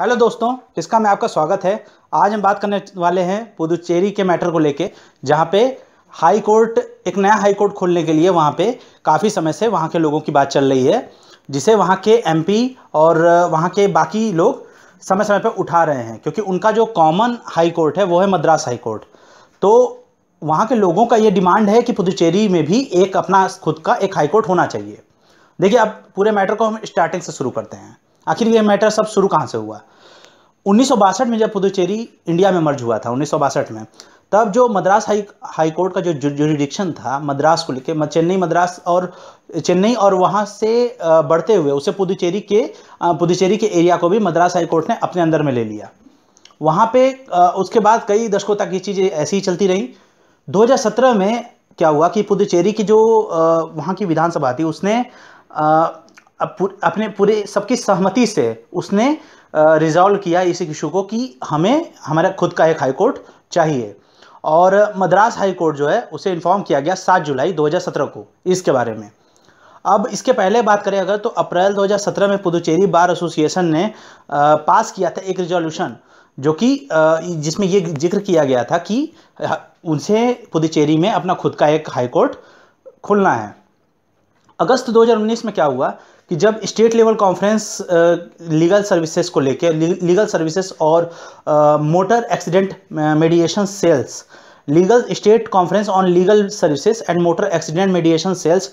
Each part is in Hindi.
हेलो दोस्तों इसका मैं आपका स्वागत है आज हम बात करने वाले हैं पुदुचेरी के मैटर को लेके जहाँ पे हाई कोर्ट एक नया हाई कोर्ट खोलने के लिए वहाँ पे काफ़ी समय से वहाँ के लोगों की बात चल रही है जिसे वहाँ के एमपी और वहाँ के बाकी लोग समय समय पर उठा रहे हैं क्योंकि उनका जो कॉमन हाई कोर्ट है वो है मद्रास हाई कोर्ट तो वहाँ के लोगों का ये डिमांड है कि पुदुचेरी में भी एक अपना खुद का एक हाई कोर्ट होना चाहिए देखिए अब पूरे मैटर को हम स्टार्टिंग से शुरू करते हैं आखिर ये मैटर सब शुरू कहाँ से हुआ उन्नीस में जब पुदुचेरी इंडिया में मर्ज हुआ था उन्नीस में तब जो मद्रास हाई हाई कोर्ट का जो जुरिडिक्शन था मद्रास को लेके चेन्नई मद्रास और चेन्नई और वहाँ से बढ़ते हुए उसे पुदुचेरी के पुदुचेरी के एरिया को भी मद्रास हाई कोर्ट ने अपने अंदर में ले लिया वहाँ पे उसके बाद कई दशकों तक ये चीज़ें ऐसी ही चलती रहीं 2017 में क्या हुआ कि पुदुचेरी की जो वहाँ की विधानसभा थी उसने अपने पूरे सबकी सहमति से उसने रिजॉल्व किया इस इशू को कि हमें हमारा खुद का एक हाई कोर्ट चाहिए और मद्रास हाई कोर्ट जो है उसे इन्फॉर्म किया गया 7 जुलाई 2017 को इसके बारे में अब इसके पहले बात करें अगर तो अप्रैल 2017 में पुदुचेरी बार एसोसिएशन ने पास किया था एक रिजोल्यूशन जो कि जिसमें ये जिक्र किया गया था कि उनसे पुदुचेरी में अपना खुद का एक हाईकोर्ट खुलना है अगस्त 2019 में क्या हुआ कि जब state level conference legal services को लेकर लीगल सर्विसेज और motor accident mediation cells legal state conference on legal services and motor accident mediation cells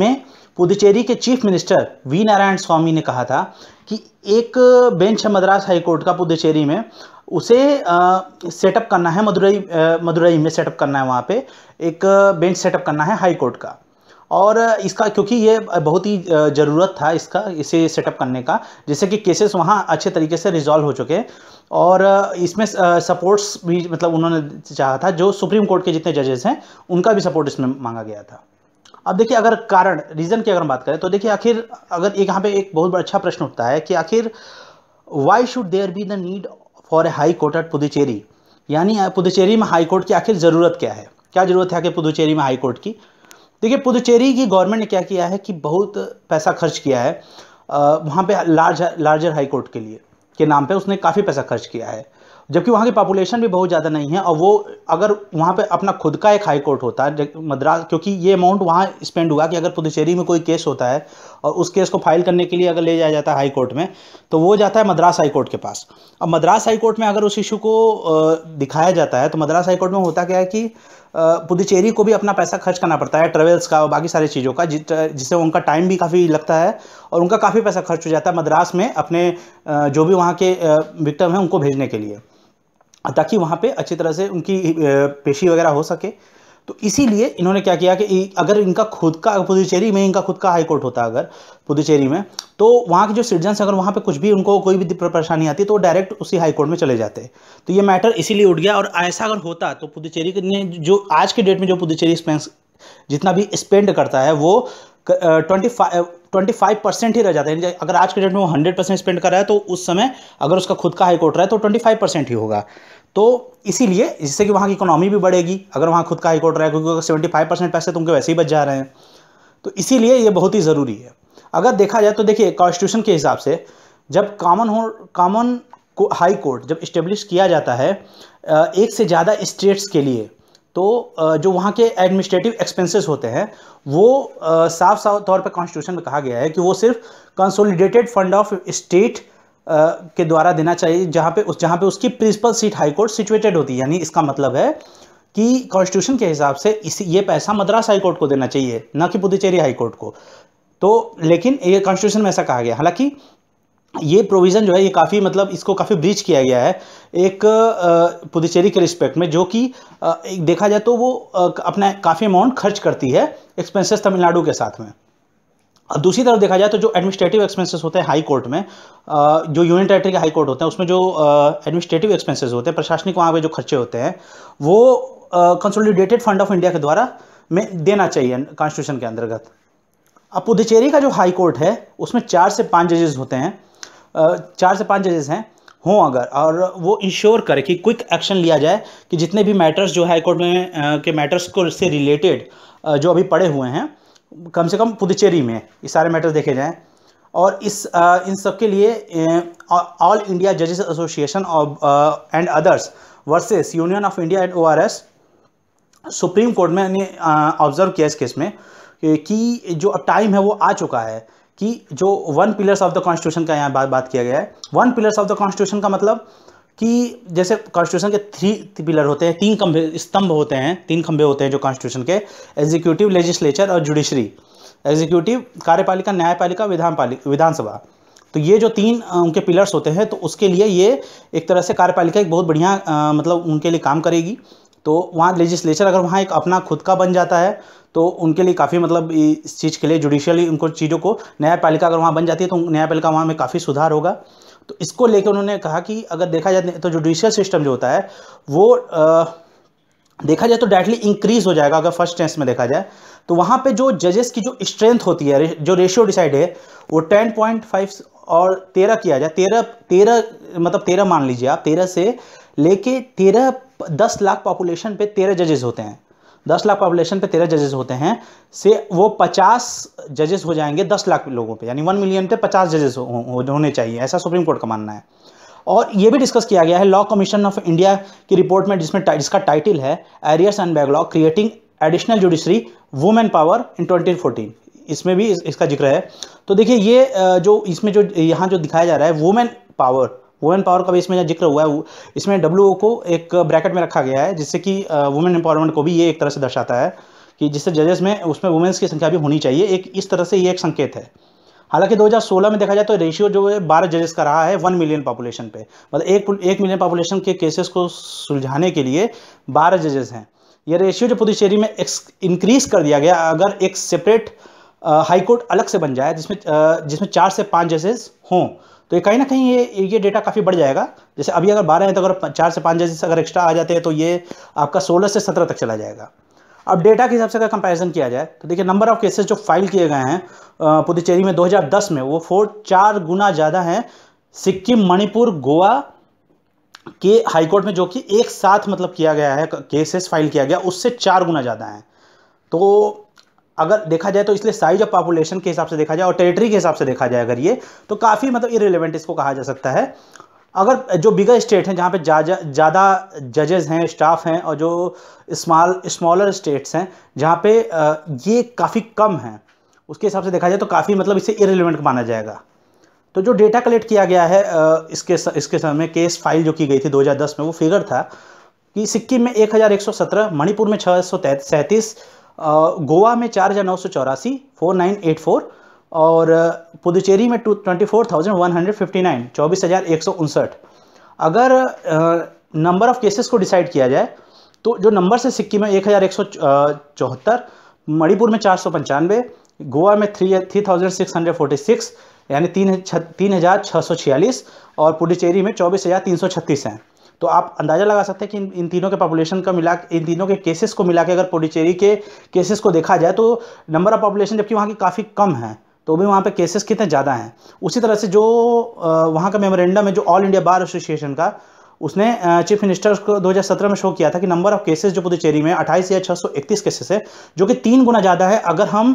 में पुदुचेरी के chief minister V Narayanasamy ने कहा था कि एक बेंच है मद्रास हाईकोर्ट का पुदुचेरी में उसे सेटअप करना है मदुरई मदुरई में सेटअप करना है वहाँ पे एक बेंच सेटअप करना है हाईकोर्ट का और इसका क्योंकि ये बहुत ही ज़रूरत था इसका इसे सेटअप करने का जिससे कि केसेस वहाँ अच्छे तरीके से रिजॉल्व हो चुके और इसमें सपोर्ट्स भी मतलब उन्होंने चाहा था जो सुप्रीम कोर्ट के जितने जजेस हैं उनका भी सपोर्ट इसमें मांगा गया था अब देखिए अगर कारण रीज़न की अगर हम बात करें तो देखिए आखिर अगर एक यहाँ पे एक बहुत बड़ा अच्छा प्रश्न उठता है कि आखिर why should there be the need for a high court at Puducherry यानी पुदुचेरी में हाई कोर्ट की आखिर ज़रूरत क्या है क्या ज़रूरत है आखिर पुदुचेरी में हाई कोर्ट की देखिए पुदुचेरी की गवर्नमेंट ने क्या किया है कि बहुत पैसा खर्च किया है वहाँ पे लार्ज लार्जर हाई कोर्ट के लिए के नाम पे उसने काफ़ी पैसा खर्च किया है जबकि वहाँ की पॉपुलेशन भी बहुत ज़्यादा नहीं है और वो अगर वहाँ पे अपना खुद का एक हाई कोर्ट होता है मद्रास क्योंकि ये अमाउंट वहाँ स्पेंड हुआ कि अगर पुदुचेरी में कोई केस होता है और उस केस को फाइल करने के लिए अगर ले जाया जाता है हाई कोर्ट में तो वो जाता है मद्रास हाई कोर्ट के पास अब मद्रास हाई कोर्ट में अगर उस इशू को दिखाया जाता है तो मद्रास हाई कोर्ट में होता क्या है कि पुदुचेरी को भी अपना पैसा खर्च करना पड़ता है ट्रेवल्स का और बाकी सारी चीज़ों का जिससे उनका टाइम भी काफ़ी लगता है और उनका काफ़ी पैसा खर्च हो जाता है मद्रास में अपने जो भी वहाँ के विक्टम हैं उनको भेजने के लिए ताकि वहाँ पे अच्छी तरह से उनकी पेशी वगैरह हो सके तो इसीलिए इन्होंने क्या किया कि अगर इनका खुद का पुदुचेरी में इनका खुद का हाई कोर्ट होता अगर पुदुचेरी में तो वहाँ के जो सिटीजन्स अगर वहाँ पे कुछ भी उनको कोई भी परेशानी आती तो वो डायरेक्ट उसी हाई कोर्ट में चले जाते तो ये मैटर इसीलिए उठ गया और ऐसा अगर होता तो पुदुचेरी ने जो आज के डेट में जो पुदुचेरी स्पेंस जितना भी स्पेंड करता है वो twenty five twenty five percent ही रह जाता है अगर आज के डेट में वो हंड्रेड परसेंट स्पेंड कर रहा है तो उस समय अगर उसका खुद का हाई कोर्ट रहा है तो ट्वेंटी फाइव परसेंट ही होगा तो इसीलिए जिससे कि वहाँ की इकोनॉमी भी बढ़ेगी अगर वहाँ खुद का हाईकोर्ट रहा रहेगा क्योंकि अगर सेवेंटी फाइव परसेंट पैसे तो उनके वैसे ही बच जा रहे हैं तो इसीलिए ये बहुत ही ज़रूरी है अगर देखा जाए तो देखिए कॉन्स्टिट्यूशन के हिसाब से जब कॉमन हो कॉमन को हाई कोर्ट जब इस्टेब्लिश किया जाता है एक से ज़्यादा स्टेट्स के लिए तो जो वहाँ के एडमिनिस्ट्रेटिव एक्सपेंसेस होते हैं वो साफ साफ तौर पर कॉन्स्टिट्यूशन में कहा गया है कि वो सिर्फ कंसोलिडेटेड फंड ऑफ स्टेट के द्वारा देना चाहिए जहाँ पे उस जहाँ पे उसकी principal seat high court situated होती है यानी इसका मतलब है कि कॉन्स्टिट्यूशन के हिसाब से इस ये पैसा मद्रास हाई कोर्ट को देना चाहिए ना कि पुदुचेरी हाई कोर्ट को तो लेकिन ये कॉन्स्टिट्यूशन में ऐसा कहा गया हालांकि ये प्रोविज़न जो है ये काफ़ी मतलब इसको काफ़ी ब्रीच किया गया है एक पुदुचेरी के रिस्पेक्ट में जो कि देखा जाए तो वो अपना काफ़ी अमाउंट खर्च करती है एक्सपेंसेस तमिलनाडु के साथ में दूसरी तरफ देखा जाए तो जो एडमिनिस्ट्रेटिव एक्सपेंसेस होते हैं हाई कोर्ट में जो यूनियन टेरेटरी के हाई कोर्ट होते हैं उसमें जो एडमिनिस्ट्रेटिव एक्सपेंसेस होते हैं प्रशासनिक वहाँ पे जो खर्चे होते हैं वो कंसोलिडेटेड फंड ऑफ इंडिया के द्वारा में देना चाहिए कॉन्स्टिट्यूशन के अंतर्गत अब पुदुचेरी का जो हाई कोर्ट है उसमें चार से पाँच जजेस होते हैं चार से पाँच जजेस हैं हों अगर और वो इंश्योर करें कि क्विक एक्शन लिया जाए कि जितने भी मैटर्स जो हाई कोर्ट में के मैटर्स को से रिलेटेड जो अभी पड़े हुए हैं कम से कम पुदुचेरी में ये सारे मैटर्स देखे जाएँ और इस इन सब के लिए ऑल इंडिया जजेस association of and others versus union of India and ORS supreme court में ऑब्जर्व किया इस केस में कि जो अब टाइम है वो आ चुका है कि जो one pillars of the constitution का यहाँ बात बात किया गया है one pillars of the constitution का मतलब कि जैसे कॉन्स्टिट्यूशन के थ्री पिलर होते हैं तीन खंभे स्तंभ होते हैं तीन खंभे होते हैं जो कॉन्स्टिट्यूशन के एग्जीक्यूटिव लेजिस्लेचर और जुडिशरी एग्जीक्यूटिव कार्यपालिका न्यायपालिका विधान विधानसभा तो ये जो तीन उनके पिलर्स होते हैं तो उसके लिए ये एक तरह से कार्यपालिका एक बहुत बढ़िया मतलब उनके लिए काम करेगी तो वहाँ लेजिस्लेचर अगर वहाँ एक अपना खुद का बन जाता है तो उनके लिए काफ़ी मतलब इस चीज़ के लिए जुडिशियली उनको चीज़ों को न्यायपालिका अगर वहाँ बन जाती है तो न्यायपालिका वहाँ में काफ़ी सुधार होगा तो इसको लेकर उन्होंने कहा कि अगर देखा जाए तो जुडिशियल सिस्टम जो होता है वो आ, देखा जाए तो डायरेक्टली इंक्रीज हो जाएगा अगर फर्स्ट टेंस में देखा जाए तो वहाँ पे जो जजेस की जो स्ट्रेंथ होती है जो रेशियो डिसाइड है वो टेन पॉइंट फाइव और तेरह किया जाए तेरह तेरह मतलब तेरह मान लीजिए आप तेरह से लेके तेरह दस लाख पॉपुलेशन पे तेरह जजेस होते हैं दस लाख पॉपुलेशन पे तेरह जजेस होते हैं से वो पचास जजेस हो जाएंगे दस लाख लोगों पे यानी वन मिलियन पे पचास जजेस हो, हो, होने चाहिए ऐसा सुप्रीम कोर्ट का मानना है और ये भी डिस्कस किया गया है लॉ कमीशन ऑफ इंडिया की रिपोर्ट में जिसमें जिसका टाइटल है arrears and backlog creating additional judiciary women power in twenty fourteen इसमें भी इसका जिक्र है तो देखिए ये जो इसमें जो यहाँ जो दिखाया जा रहा है वुमेन पावर वुमेन पावर का भी इसमें जिक्र हुआ है इसमें डब्ल्यू को एक ब्रैकेट में रखा गया है जिससे कि वुमेन एम्पावरमेंट को भी ये एक तरह से दर्शाता है कि जिससे जजेस में उसमें वुमेन्स की संख्या भी होनी चाहिए एक इस तरह से ये एक संकेत है हालांकि 2016 में देखा जाए तो रेशियो जो है बारह जजेस का रहा है वन मिलियन पॉपुलेशन पे मतलब एक एक मिलियन पॉपुलेशन के केसेस को सुलझाने के लिए बारह जजेस हैं यह रेशियो जो पुदुचेरी में इंक्रीज कर दिया गया अगर एक सेपरेट हाईकोर्ट अलग से बन जाए जिसमें जिसमें चार से पाँच जजेस हों तो ये कहीं ना कहीं ये ये डेटा काफ़ी बढ़ जाएगा जैसे अभी अगर बारह है तो अगर चार से पाँच जैसे अगर एक्स्ट्रा आ जाते हैं तो ये आपका सोलह से सत्रह तक चला जाएगा अब डेटा के हिसाब से अगर कंपैरिजन किया जाए तो देखिए नंबर ऑफ केसेस जो फाइल किए गए हैं पुदुचेरी में 2010 में वो फोर चार गुना ज़्यादा हैं सिक्किम मणिपुर गोवा के हाईकोर्ट में जो कि एक साथ मतलब किया गया है केसेस फाइल किया गया उससे चार गुना ज़्यादा हैं तो अगर देखा जाए तो इसलिए साइज ऑफ पॉपुलेशन के हिसाब से देखा जाए और टेरिटरी के हिसाब से देखा जाए अगर ये तो काफ़ी मतलब इरेलीवेंट इसको कहा जा सकता है अगर जो बिगर स्टेट हैं जहाँ पे ज़्यादा जजेस हैं स्टाफ हैं और जो स्मॉल स्मॉलर स्टेट्स हैं जहाँ पे ये काफ़ी कम हैं उसके हिसाब से देखा जाए तो काफ़ी मतलब इसे इरेलीवेंट माना जाएगा तो जो डेटा कलेक्ट किया गया है इसके इसके समय केस फाइल जो की गई थी 2010 में वो फिगर था कि सिक्किम में 1117 मणिपुर में छः गोवा में चार हज़ार नौ सौ चौरासी फोर नाइन एट फोर और पुदुचेरी में two twenty four thousand one hundred fifty nine चौबीस हज़ार एक सौ उनसठ अगर नंबर ऑफ़ केसेस को डिसाइड किया जाए तो जो नंबर से सिक्किम में एक हज़ार एक सौ चौहत्तर मणिपुर में चार सौ पंचानवे गोवा में three three thousand six hundred forty six यानी तीन तीन हज़ार छः सौ छियालीस और पुडुचेरी में चौबीस हज़ार तीन सौ छत्तीस हैं तो आप अंदाज़ा लगा सकते हैं कि इन, इन तीनों के पॉपुलेशन का मिला इन तीनों के केसेस को मिला के अगर पुडुचेरी के केसेस को देखा जाए तो नंबर ऑफ पॉपुलेशन जबकि वहाँ की काफ़ी कम है तो भी वहाँ पे केसेस कितने ज़्यादा हैं उसी तरह से जो वहाँ का मेमोरेंडम है जो ऑल इंडिया बार एसोसिएशन का उसने चीफ मिनिस्टर को 2017 में शो किया था कि नंबर ऑफ केसेस जो पुदुचेरी में 28 या 631 केसेस है जो कि तीन गुना ज़्यादा है अगर हम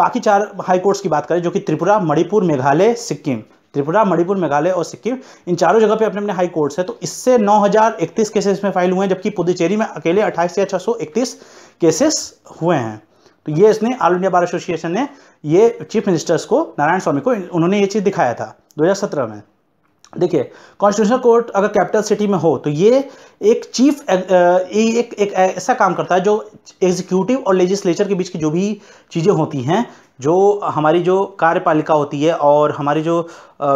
बाकी चार हाई कोर्ट्स की बात करें जो कि त्रिपुरा मणिपुर मेघालय सिक्किम त्रिपुरा मणिपुर मेघालय और सिक्किम इन चारों जगह पे अपने अपने हाई कोर्ट्स है तो इससे 9031 केसेस में फाइल हुए हैं जबकि पुदुचेरी में अकेले अट्ठाईस या इकतीस केसेस हुए हैं तो ये इसने ऑल इंडिया बार एसोसिएशन ने ये चीफ मिनिस्टर्स को नारायण स्वामी को उन्होंने ये चीज़ दिखाया था 2017 में देखिए कॉन्स्टिट्यूशनल कोर्ट अगर कैपिटल सिटी में हो तो ये एक चीफ एक एक ऐसा काम करता है जो एग्जीक्यूटिव और लेजिस्लेचर के बीच की जो भी चीज़ें होती हैं जो हमारी जो कार्यपालिका होती है और हमारी जो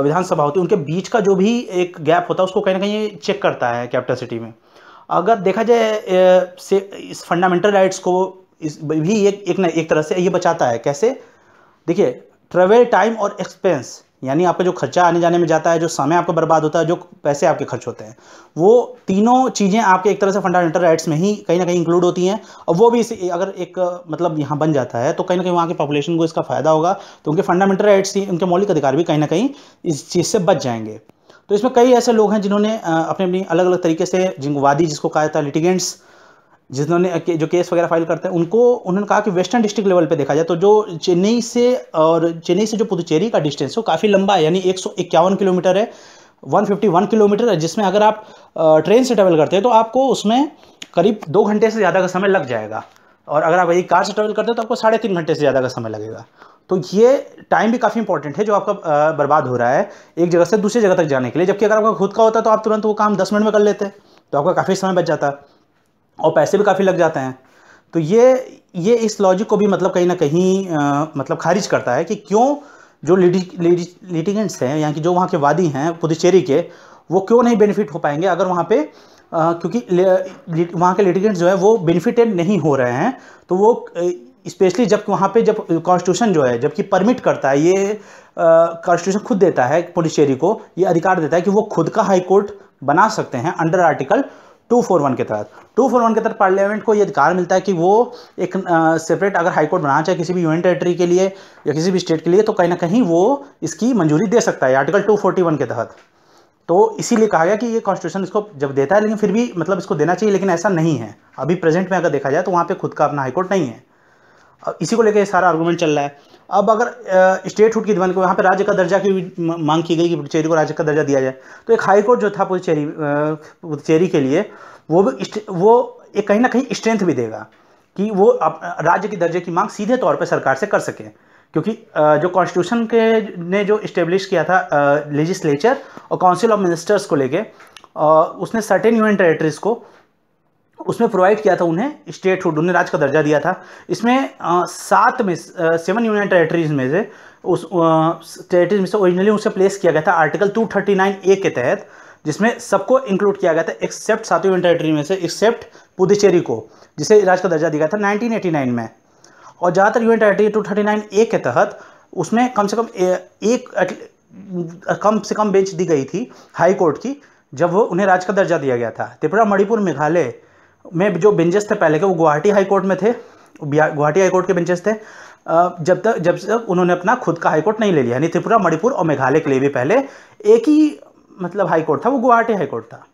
विधानसभा होती है उनके बीच का जो भी एक गैप होता है उसको कहीं ना कहीं चेक करता है कैपिटल सिटी में अगर देखा जाए से इस फंडामेंटल राइट्स को इस भी एक एक ना एक तरह से ये बचाता है कैसे देखिए ट्रेवल टाइम और एक्सपेंस यानी आपका जो खर्चा आने जाने में जाता है जो समय आपको बर्बाद होता है जो पैसे आपके खर्च होते हैं वो तीनों चीज़ें आपके एक तरह से फंडामेंटल राइट्स में ही कहीं ना कहीं इंक्लूड होती हैं और वो भी अगर एक मतलब यहाँ बन जाता है तो कहीं ना कहीं वहाँ के पॉपुलेशन को इसका फ़ायदा होगा तो उनके फंडामेंटल राइट्स ही उनके मौलिक अधिकार भी कहीं ना कहीं इस चीज़ से बच जाएंगे तो इसमें कई ऐसे लोग हैं जिन्होंने अपने अपनी अलग अलग तरीके से जिंगवादी वादी जिसको कहा जाता है लिटिगेंट्स जिन्होंने जो केस वगैरह फाइल करते हैं उनको उन्होंने कहा कि वेस्टर्न डिस्ट्रिक्ट लेवल पे देखा जाए तो जो चेन्नई से और चेन्नई से जो पुदुचेरी का डिस्टेंस वो काफ़ी लंबा है यानी एक किलोमीटर है 151 किलोमीटर है जिसमें अगर आप ट्रेन से ट्रेवल करते हैं तो आपको उसमें करीब दो घंटे से ज़्यादा का समय लग जाएगा और अगर आप यही कार से ट्रेवल करते हैं तो आपको साढ़े तीन घंटे से ज़्यादा का समय लगेगा तो ये टाइम भी काफ़ी इंपॉर्टेंट है जो आपका बर्बाद हो रहा है एक जगह से दूसरी जगह तक जाने के लिए जबकि अगर आपका खुद का होता तो आप तुरंत वो काम दस मिनट में कर लेते तो आपका काफ़ी समय बच जाता है और पैसे भी काफ़ी लग जाते हैं तो ये ये इस लॉजिक को भी मतलब कहीं ना कहीं आ, मतलब खारिज करता है कि क्यों जो लिटिगेंट्स हैं यानी कि जो वहाँ के वादी हैं पुदुचेरी के वो क्यों नहीं बेनिफिट हो पाएंगे अगर वहाँ पे आ, क्योंकि वहाँ के लिटिगेंट्स जो है वो बेनिफिटेड नहीं हो रहे हैं तो वो स्पेशली जब वहाँ पे जब कॉन्स्टिट्यूशन जो है जबकि परमिट करता है ये कॉन्स्टिट्यूशन खुद देता है पुडुचेरी को ये अधिकार देता है कि वो खुद का हाई कोर्ट बना सकते हैं under article two four one के तहत टू फोर वन के तहत पार्लियामेंट को ये अधिकार मिलता है कि वो एक सेपरेट अगर हाईकोर्ट बनाना चाहे किसी भी यूनियन टेरेटरी के लिए या किसी भी स्टेट के लिए तो कहीं ना कहीं वो इसकी मंजूरी दे सकता है आर्टिकल टू फोर्टी वन के तहत तो इसीलिए कहा गया कि ये कॉन्स्टिट्यूशन इसको जब देता है लेकिन फिर भी मतलब इसको देना चाहिए लेकिन ऐसा नहीं है अभी प्रेजेंट में अगर देखा जाए तो वहाँ पर खुद का अपना हाईकोर्ट नहीं है इसी को लेकर सारा आर्गूमेंट चल रहा है अब अगर स्टेटहुड की डिमांड को यहाँ पर राज्य का दर्जा की मांग की गई कि पुडुचेरी को राज्य का दर्जा दिया जाए तो एक हाईकोर्ट जो था पुडुचेरी पुडुचेरी के लिए वो भी वो एक कहीं ना कहीं स्ट्रेंथ भी देगा कि वो राज्य के दर्जे की मांग सीधे तौर पर सरकार से कर सकें क्योंकि जो कॉन्स्टिट्यूशन के ने जो इस्टेब्लिश किया था लेजिस्लेचर और काउंसिल ऑफ मिनिस्टर्स को लेके उसने सर्टेन यूनियन टेरेटरीज़ को उसमें प्रोवाइड किया था उन्हें स्टेटहुड उन्हें राज्य का दर्जा दिया था इसमें सात में सेवन यूनियन टेरेटरीज में से उस टेरेटरीज में से ओरिजिनली उसे प्लेस किया गया था article two thirty nine A के तहत जिसमें सबको इंक्लूड किया गया था एक्सेप्ट सात यूनियन टेरेटरी में से एक्सेप्ट पुदुचेरी को जिसे राज का दर्जा दिया था नाइनटीन में और ज़्यादातर union territory two thirty nine A के तहत उसमें कम से कम एक कम से कम बेंच दी गई थी हाई कोर्ट की जब वो उन्हें राज का दर्जा दिया गया था त्रिपुरा मणिपुर मेघालय में जो बेंचेस थे पहले के वो गुवाहाटी हाई कोर्ट में थे गुवाहाटी हाई कोर्ट के बेंचेस थे जब तक जब तक उन्होंने अपना खुद का हाई कोर्ट नहीं ले लिया यानी त्रिपुरा मणिपुर और मेघालय के लिए भी पहले एक ही मतलब हाई कोर्ट था वो गुवाहाटी हाई कोर्ट था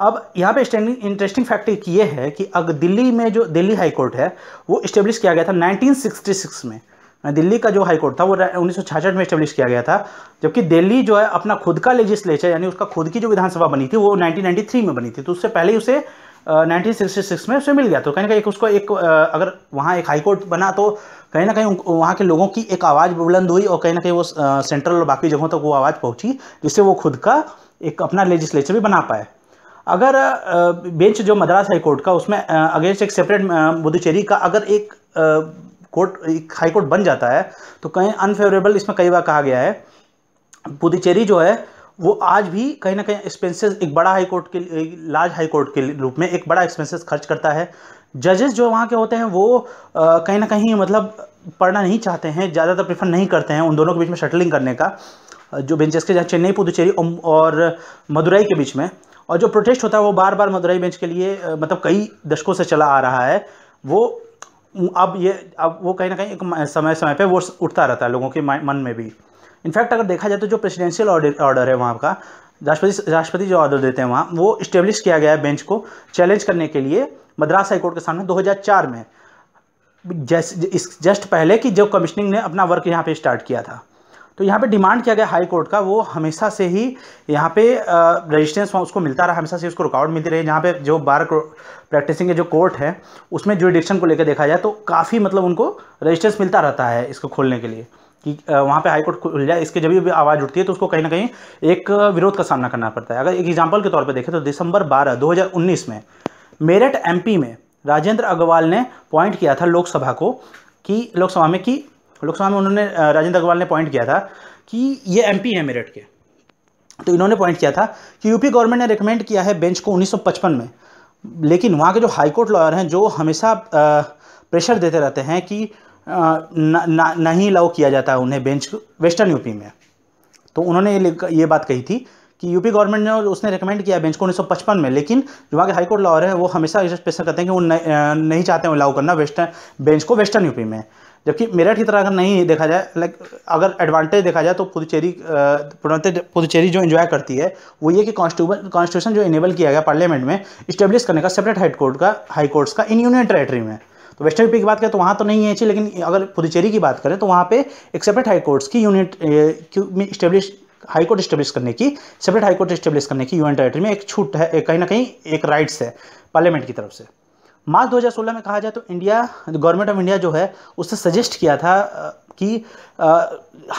अब यहाँ पे इंटरेस्टिंग फैक्ट ये है कि अब दिल्ली में जो दिल्ली हाई कोर्ट है वो इस्टेब्लिश किया गया था 1966 में दिल्ली का जो हाई कोर्ट था वो उन्नीस में इस्टेब्लिश किया गया था जबकि दिल्ली जो है अपना खुद का लेजिस्लेचर यानी उसका खुद की जो विधानसभा बनी थी वो 1993 में बनी थी तो उससे पहले ही उसे 1966 में उसे मिल गया तो कहीं ना कहीं उसको एक अगर वहाँ एक हाई कोर्ट बना तो कहीं ना कहीं वहाँ के लोगों की एक आवाज़ बुलंद हुई और कहीं ना कहीं वो सेंट्रल और बाकी जगहों तक तो वो आवाज़ पहुँची जिससे वो खुद का एक अपना लेजिस्लेचर भी बना पाए अगर बेंच जो मद्रास हाई कोर्ट का उसमें अगेंस्ट एक सेपरेट पुदुचेरी का अगर एक कोर्ट एक हाई कोर्ट बन जाता है तो कहीं अनफेवरेबल इसमें कई बार कहा गया है पुदुचेरी जो है वो आज भी कहीं ना कहीं एक्सपेंसेस एक बड़ा हाई कोर्ट के लार्ज हाई कोर्ट के रूप में एक बड़ा एक्सपेंसेस खर्च करता है जजेस जो वहाँ के होते हैं वो कहीं ना कहीं मतलब पढ़ना नहीं चाहते हैं ज़्यादातर प्रेफर नहीं करते हैं उन दोनों के बीच में शटलिंग करने का जो बेंचेस के जहाँ चेन्नई पुदुचेरी और मदुरई के बीच में और जो प्रोटेस्ट होता है वो बार बार मदुरई बेंच के लिए मतलब कई दशकों से चला आ रहा है वो अब ये अब वो कहीं ना कहीं एक समय समय पे वो उठता रहता है लोगों के मन में भी इनफैक्ट अगर देखा जाए तो जो प्रेसिडेंशियल ऑर्डर है वहाँ का राष्ट्रपति राष्ट्रपति जो ऑर्डर देते हैं वहाँ वो इस्टेब्लिश किया गया है बेंच को चैलेंज करने के लिए मद्रास हाईकोर्ट के सामने 2004 में जैसे इस जस्ट पहले कि जब कमिश्निंग ने अपना वर्क यहाँ पे स्टार्ट किया था तो यहाँ पे डिमांड किया गया हाई कोर्ट का वो हमेशा से ही यहाँ पे रेजिस्टेंस उसको मिलता रहा हमेशा से उसको रुकावट मिलती रही जहाँ पे जो बार प्रैक्टिसिंग के जो कोर्ट है उसमें जो को लेकर देखा जाए तो काफ़ी मतलब उनको रजिस्टेंस मिलता रहता है इसको खोलने के लिए कि वहाँ पे हाईकोर्ट खुल जाए इसके जब भी आवाज़ उठती है तो उसको कहीं ना कहीं एक विरोध का सामना करना पड़ता है अगर एक एग्जाम्पल के तौर पर देखें तो दिसंबर बारह दो में मेरठ एमपी में राजेंद्र अग्रवाल ने पॉइंट किया था लोकसभा को कि लोकसभा में कि लोकसभा में उन्होंने राजेंद्र अग्रवाल ने पॉइंट किया था कि ये एम है मेरठ के तो इन्होंने पॉइंट किया था कि यूपी गवर्नमेंट ने रिकमेंड किया है बेंच को 1955 में लेकिन वहाँ के जो हाईकोर्ट लॉयर हैं जो हमेशा प्रेशर देते रहते हैं कि ना नहीं अलाउ किया जाता है उन्हें बेंच वेस्टर्न यूपी में तो उन्होंने ये ये बात कही थी कि यूपी गवर्नमेंट ने उसने रिकमेंड किया बेंच को 1955 में लेकिन जो वहाँ के हाईकोर्ट लॉर है वो हमेशा स्पेशल करते हैं कि वो नहीं चाहते हैं अलाउ करना वेस्टर्न बेंच को वेस्टर्न यूपी में जबकि मेरठ की तरह अगर नहीं देखा जाए लाइक अगर एडवांटेज देखा जाए तो पुदुचेरी पुदुचेरी जो इन्जॉय करती है वो ये कि कॉन्स्टिट्यूशन जो इनेबल किया गया पार्लियामेंट में इस्टेब्लिश करने का सेपरेट हाईकोर्ट का हाई कोर्ट्स का इन यूनियन टेरेटरी में तो वेस्टर्न यूपी की बात करें तो वहाँ तो नहीं है लेकिन अगर पुदुचेरी की बात करें तो वहाँ पे एक सेपरेट हाई कोर्ट्स की unit establish high court establish करने की सेपरेट हाई कोर्ट स्टेब्लिश करने की यूनियन टेरेटरी में एक छूट है कहीं ना कहीं एक राइट्स है पार्लियामेंट की तरफ से मार्च 2016 में कहा जाए तो इंडिया गवर्नमेंट ऑफ इंडिया जो है उससे सजेस्ट किया था कि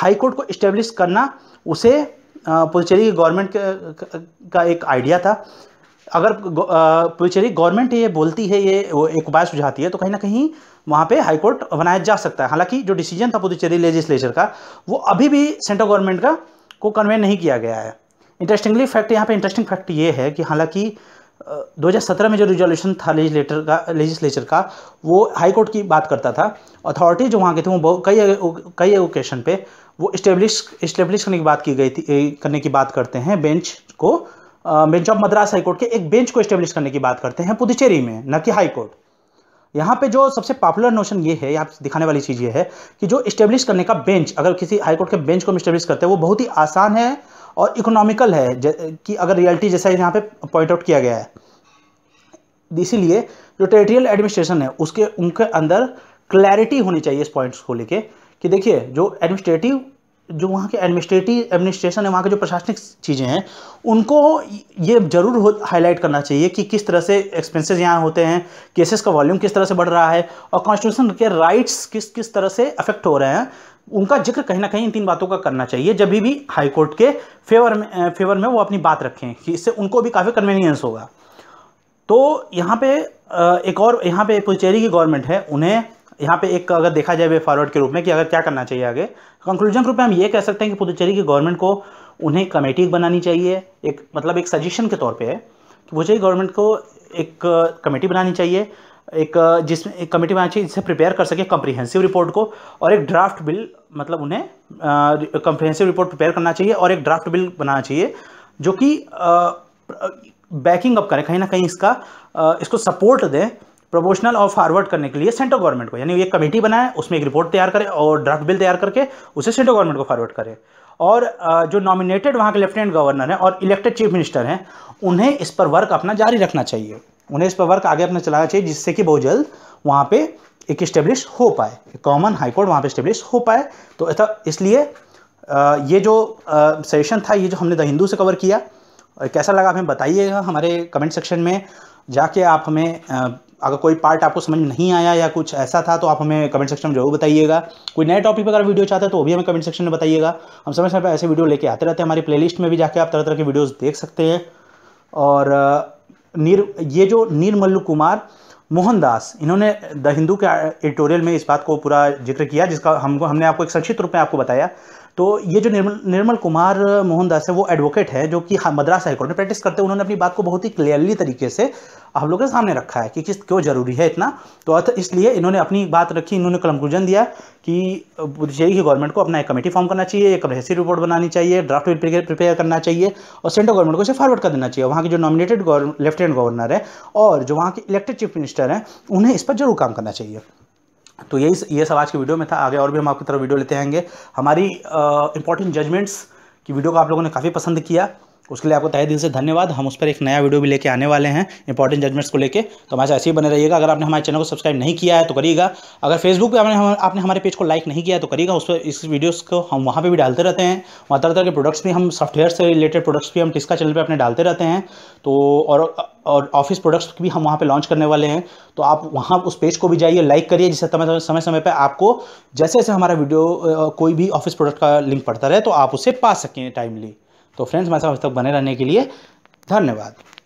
हाई कोर्ट को इस्टेब्लिश करना उसे पुदुचेरी गवर्नमेंट का एक आइडिया था अगर पुचेरी गवर्नमेंट ये बोलती है ये वो एक उपाय सुझाती है तो कहीं ना कहीं वहाँ पे हाईकोर्ट बनाया जा सकता है हालांकि जो डिसीजन था पुदुचेरी लेजिस्लेचर का वो अभी भी सेंट्रल गवर्नमेंट का को कन्वे नहीं किया गया है इंटरेस्टिंगली फैक्ट यहाँ पे इंटरेस्टिंग फैक्ट ये है कि हालांकि 2017 में जो रिजोल्यूशन था लेजिस्लेटर का लेजिस्लेचर का वो हाई कोर्ट की बात करता था अथॉरिटी जो वहाँ के थे वो कई कई ओकेशन पे वो इस्टेब्लिश इस्टेब्लिश करने की बात की गई थी करने की बात करते हैं बेंच को बेंच ऑफ मद्रास हाईकोर्ट के एक बेंच को स्टेब्लिश करने की बात करते हैं पुदुचेरी में न कि हाईकोर्ट यहाँ पे जो सबसे पॉपुलर नोशन ये है आप दिखाने वाली चीज़ ये है कि जो स्टेब्लिश करने का बेंच अगर किसी हाईकोर्ट के बेंच को हम स्टेब्लिश करते हैं वो बहुत ही आसान है और इकोनॉमिकल है कि अगर रियलिटी जैसा यहाँ पे पॉइंट आउट किया गया है इसीलिए जो टेरिटोरियल एडमिनिस्ट्रेशन है उसके उनके अंदर क्लैरिटी होनी चाहिए इस पॉइंट्स को लेके कि देखिए जो एडमिनिस्ट्रेटिव जो वहाँ के एडमिनिस्ट्रेटिव एडमिनिस्ट्रेशन है वहाँ के जो प्रशासनिक चीज़ें हैं उनको ये जरूर हाईलाइट करना चाहिए कि किस तरह से एक्सपेंसेस यहाँ होते हैं केसेस का वॉल्यूम किस तरह से बढ़ रहा है और कॉन्स्टिट्यूशन के राइट्स किस किस तरह से अफेक्ट हो रहे हैं उनका जिक्र कहीं ना कहीं इन तीन बातों का करना चाहिए जब भी हाईकोर्ट के फेवर में फेवर में वो अपनी बात रखें कि इससे उनको भी काफ़ी कन्वीनियंस होगा तो यहाँ पे एक और यहाँ पे पुचेरी की गवर्नमेंट है उन्हें यहाँ पे एक अगर देखा जाए वे फॉरवर्ड के रूप में कि अगर क्या करना चाहिए आगे कंक्लूजन के रूप में हम ये कह सकते हैं कि पुदुचेरी की गवर्नमेंट को उन्हें कमेटी बनानी चाहिए एक मतलब एक सजेशन के तौर पे है कि पुदुचेरी गवर्नमेंट को एक कमेटी बनानी चाहिए एक जिसमें एक कमेटी बनानी चाहिए जिससे प्रिपेयर कर सके कम्प्रीहेंसिव रिपोर्ट को और एक ड्राफ्ट बिल मतलब उन्हें कम्प्रीहेंसिव रिपोर्ट प्रिपेयर करना चाहिए और एक ड्राफ्ट बिल बनाना चाहिए जो कि बैकिंग अप करें कहीं ना कहीं इसका आ, इसको सपोर्ट दें प्रमोशनल और फॉरवर्ड करने के लिए सेंट्रल गवर्नमेंट को यानी एक कमेटी बनाए उसमें एक रिपोर्ट तैयार करें और ड्राफ्ट बिल तैयार करके उसे सेंट्रल गवर्नमेंट को फॉरवर्ड करें और जो नॉमिनेटेड वहाँ के लेफ्टिनेंट गवर्नर हैं और इलेक्टेड चीफ मिनिस्टर हैं उन्हें इस पर वर्क अपना जारी रखना चाहिए उन्हें इस पर वर्क आगे अपना चलाना चाहिए जिससे कि बहुत जल्द वहाँ पे एक इस्टेब्लिश हो पाए एक कॉमन हाईकोर्ट वहाँ पर इस्टेब्लिश हो पाए तो इसलिए ये जो सेशन था ये जो हमने द हिंदू से कवर किया कैसा लगा हमें बताइएगा हमारे कमेंट सेक्शन में जाके आप हमें अगर कोई पार्ट आपको समझ नहीं आया या कुछ ऐसा था तो आप हमें कमेंट सेक्शन में जरूर बताइएगा कोई नए टॉपिक पर अगर वीडियो चाहते हैं तो वो भी हमें कमेंट सेक्शन में बताइएगा हम समय समय पर ऐसे वीडियो लेके आते रहते हैं हमारी प्लेलिस्ट में भी जाके आप तरह तरह के वीडियोज़ देख सकते हैं और नीर ये जो नीरमल्लू कुमार मोहनदास इन्होंने द हिंदू के एडिटोरियल में इस बात को पूरा जिक्र किया जिसका हमको हमने आपको एक संक्षिप्त रूप में आपको बताया तो ये जो निर्मल निर्मल कुमार मोहनदास है वो एडवोकेट है जो कि हाँ, मद्रास हाईकोर्ट में प्रैक्टिस करते हैं उन्होंने अपनी बात को बहुत ही क्लियरली तरीके से हम लोगों के सामने रखा है कि किस क्यों जरूरी है इतना तो अर्थ इसलिए इन्होंने अपनी बात रखी इन्होंने कंक्लूजन दिया कि पुदुचेरी की गवर्नमेंट को अपना एक कमेटी फॉर्म करना चाहिए एक रहसी रिपोर्ट बनानी चाहिए ड्राफ्ट प्रिपेयर करना चाहिए और सेंट्रल गवर्नमेंट को इसे फॉरवर्ड कर देना चाहिए वहाँ के जो नॉमिनेटेड लेफ्टिनेंट गवर्नर है और जो वहाँ के इलेक्टेड चीफ मिनिस्टर हैं उन्हें इस पर जरूर काम करना चाहिए तो यही ये सब आज की वीडियो में था आगे और भी हम आपकी तरफ वीडियो लेते आएंगे हमारी इंपॉर्टेंट जजमेंट्स की वीडियो को आप लोगों ने काफ़ी पसंद किया उसके लिए आपको तहे दिल से धन्यवाद हम उस पर एक नया वीडियो भी लेके आने वाले हैं इंपॉर्टेंट जजमेंट्स को लेकर तो हमारे ऐसे ही बने रहिएगा अगर आपने हमारे चैनल को सब्सक्राइब नहीं किया है तो करिएगा अगर फेसबुक पर आपने आपने हमारे पेज को लाइक नहीं किया है तो करिएगा उस पर इस वीडियोज को हम वहाँ पर भी डालते रहते हैं वहाँ तरह तरह के प्रोडक्ट्स भी हम सॉफ्टवेयर से रिलेटेड प्रोडक्ट्स भी हम टिस्का चैनल पर अपने डालते रहते हैं तो और और ऑफिस प्रोडक्ट्स भी हम वहाँ पे लॉन्च करने वाले हैं तो आप वहाँ उस पेज को भी जाइए लाइक करिए जिससे समय समय समय पर आपको जैसे जैसे हमारा वीडियो कोई भी ऑफिस प्रोडक्ट का लिंक पड़ता रहे तो आप उसे पा सकें टाइमली तो फ्रेंड्स हमारे साथ तक बने रहने के लिए धन्यवाद